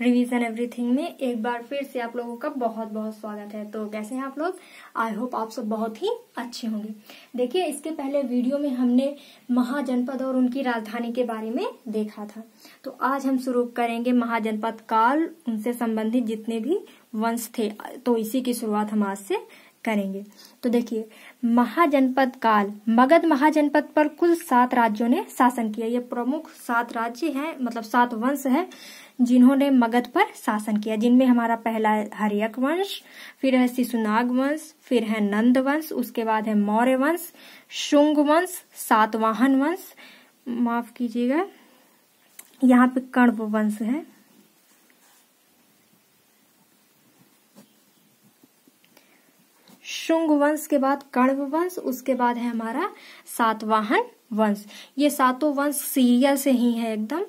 revision everything में एक बार फिर से आप लोगों का बहुत बहुत स्वागत है तो कैसे हैं आप लोग आई होप आप सब बहुत ही अच्छे होंगे देखिए इसके पहले वीडियो में हमने महाजनपद और उनकी राजधानी के बारे में देखा था तो आज हम शुरू करेंगे महाजनपद काल उनसे संबंधित जितने भी वंश थे तो इसी की शुरुआत हम आज से करेंगे तो देखिए महाजनपद काल मगध महाजनपद पर कुल सात राज्यों ने शासन किया ये प्रमुख सात राज्य हैं मतलब सात वंश हैं जिन्होंने मगध पर शासन किया जिनमें हमारा पहला है हरियक वंश फिर है शिशुनाग वंश फिर है नंद वंश उसके बाद है मौर्य वंश शुंग वंश सातवाहन वंश माफ कीजिएगा यहाँ पे कण्व वंश है शुंग वंश के बाद कण्व वंश उसके बाद है हमारा सातवाहन वंश ये सातों वंश सीरियल से ही है एकदम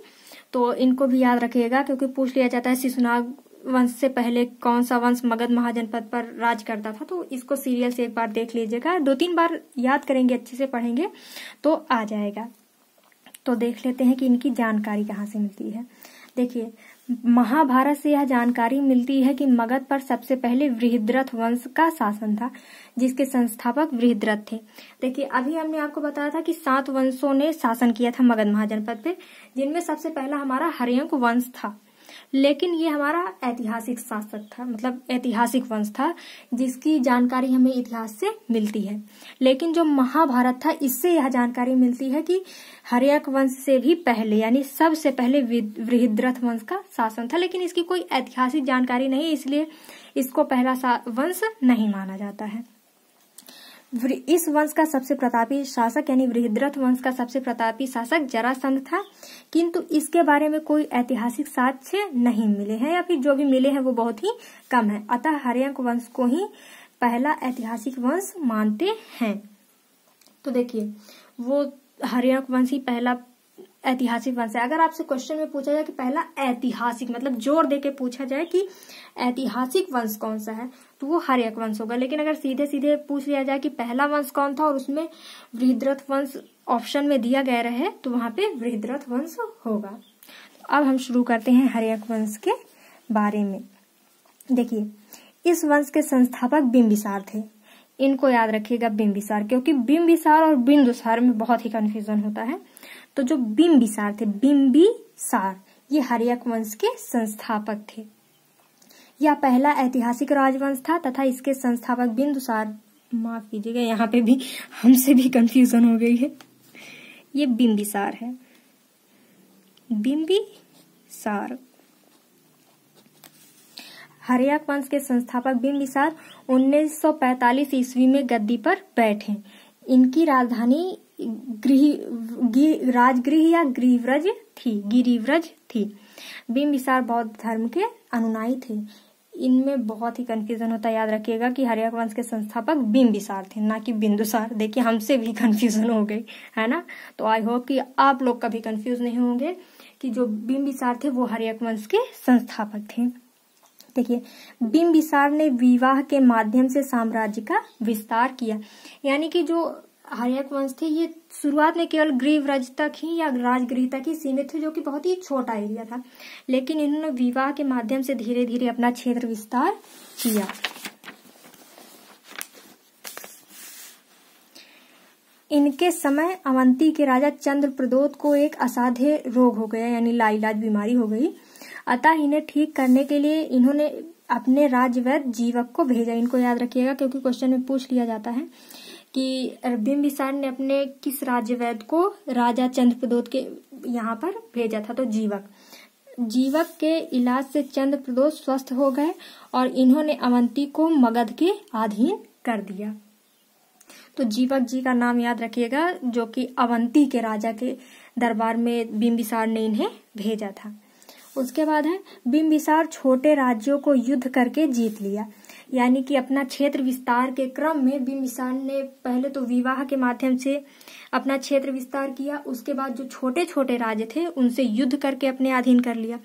तो इनको भी याद रखिएगा क्योंकि पूछ लिया जाता है शिशुनाग वंश से पहले कौन सा वंश मगध महाजनपद पर राज करता था तो इसको सीरियल से एक बार देख लीजिएगा दो तीन बार याद करेंगे अच्छे से पढ़ेंगे तो आ जाएगा तो देख लेते हैं कि इनकी जानकारी कहाँ से मिलती है देखिए महाभारत से यह जानकारी मिलती है कि मगध पर सबसे पहले वृहद्रथ वंश का शासन था जिसके संस्थापक वृहद्रथ थे देखिए अभी हमने आपको बताया था कि सात वंशों ने शासन किया था मगध महाजनपद पे जिनमें सबसे पहला हमारा हरियंक वंश था लेकिन ये हमारा ऐतिहासिक शासक था मतलब ऐतिहासिक वंश था जिसकी जानकारी हमें इतिहास से मिलती है लेकिन जो महाभारत था इससे यह जानकारी मिलती है कि हरियक वंश से भी पहले यानी सबसे पहले वृहद्रथ वंश का शासन था लेकिन इसकी कोई ऐतिहासिक जानकारी नहीं इसलिए इसको पहला वंश नहीं माना जाता है इस वंश का सबसे प्रतापी शासक यानी वृहद्रथ वंश का सबसे प्रतापी शासक जरासंध था किंतु इसके बारे में कोई ऐतिहासिक साक्ष्य नहीं मिले हैं या फिर जो भी मिले हैं वो बहुत ही कम है अतः हरियंक वंश को ही पहला ऐतिहासिक वंश मानते हैं तो देखिए वो हरियंक वंश ही पहला ऐतिहासिक वंश है अगर आपसे क्वेश्चन में पूछा जाए कि पहला ऐतिहासिक मतलब जोर दे के पूछा जाए कि ऐतिहासिक वंश कौन सा है तो वो हर एक वंश होगा लेकिन अगर सीधे सीधे पूछ लिया जाए कि पहला वंश कौन था और उसमें वृद्रथ वंश ऑप्शन में दिया गया रहे तो वहां पे वृद्रथ वंश होगा तो अब हम शुरू करते हैं हर एक वंश के बारे में देखिए इस वंश के संस्थापक बिंबिसार थे इनको याद रखिएगा बिंबिसार क्योंकि बिंबिसार और बिंदुसार में बहुत ही कन्फ्यूजन होता है तो जो बिम्बिसार थे बिम्बिसार ये हरियक वंश के संस्थापक थे यह पहला ऐतिहासिक राजवंश था तथा इसके संस्थापक बिंदुसार माफ कीजिएगा यहाँ पे भी हमसे भी कंफ्यूजन हो गई है ये बिम्बिसार है बिम्बिसार हरियाक वंश के संस्थापक बिम्बिसार 1945 ईस्वी में गद्दी पर बैठे इनकी राजधानी राजगृह या गिरिव्रज थी गिरिव्रज थी बिम्बिसार बौद्ध धर्म के अनुनायी थे इनमें बहुत ही कंफ्यूजन होता है याद रखिएगा कि हरिया वंश के संस्थापक बिम्बिसार थे ना कि बिंदुसार देखिए हमसे भी कंफ्यूजन हो गई है ना तो आई होप कि आप लोग कभी कंफ्यूज नहीं होंगे कि जो बिम्बिसार थे वो हरियक वंश के संस्थापक थे देखिए बिम्बिसार ने विवाह के माध्यम से साम्राज्य का विस्तार किया यानी कि जो आर्यक वंश थे ये शुरुआत में केवल गृहव्रज तक ही या राजगृह तक ही सीमित थे जो कि बहुत ही छोटा एरिया था लेकिन इन्होंने विवाह के माध्यम से धीरे धीरे अपना क्षेत्र विस्तार किया इनके समय अवंती के राजा चंद्र प्रदोत को एक असाध्य रोग हो गया यानी लाइलाज बीमारी हो गई अतः इन्हें ठीक करने के लिए इन्होंने अपने राजवैद जीवक को भेजा इनको याद रखिएगा क्योंकि क्वेश्चन में पूछ लिया जाता है कि बिम्बिसार ने अपने किस राज्य वैद्य को राजा चंद्रप्रदोत के यहाँ पर भेजा था तो जीवक जीवक के इलाज से चंद्रप्रदोत स्वस्थ हो गए और इन्होंने अवंती को मगध के अधीन कर दिया तो जीवक जी का नाम याद रखिएगा जो कि अवंती के राजा के दरबार में बिम्बिसार ने इन्हें भेजा था उसके बाद है बिम्बिसार छोटे राज्यों को युद्ध करके जीत लिया यानी कि अपना क्षेत्र विस्तार के क्रम में बिंबिसार ने पहले तो विवाह के माध्यम से अपना क्षेत्र विस्तार किया उसके बाद जो छोटे छोटे राज्य थे उनसे युद्ध करके अपने अधीन कर लिया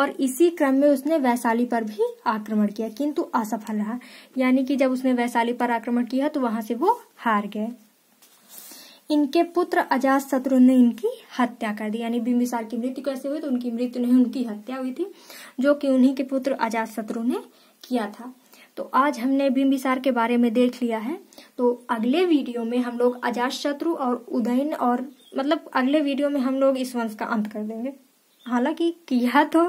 और इसी क्रम में उसने वैशाली पर भी आक्रमण किया किंतु असफल रहा यानी कि जब उसने वैशाली पर आक्रमण किया तो वहां से वो हार गए इनके पुत्र अजात शत्रु ने इनकी हत्या कर दी यानी बिम्बिसार की मृत्यु कैसे हुई तो उनकी मृत्यु नहीं उनकी हत्या हुई थी जो कि उन्हीं के पुत्र अजात शत्रु ने किया था तो आज हमने बिम्बिसार के बारे में देख लिया है तो अगले वीडियो में हम लोग अजात शत्रु और उदयन और मतलब अगले वीडियो में हम लोग इस वंश का अंत कर देंगे हालांकि किया तो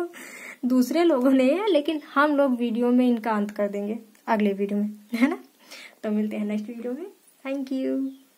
दूसरे लोगों ने है लेकिन हम लोग वीडियो में इनका अंत कर देंगे अगले वीडियो में है ना तो मिलते हैं नेक्स्ट वीडियो में थैंक यू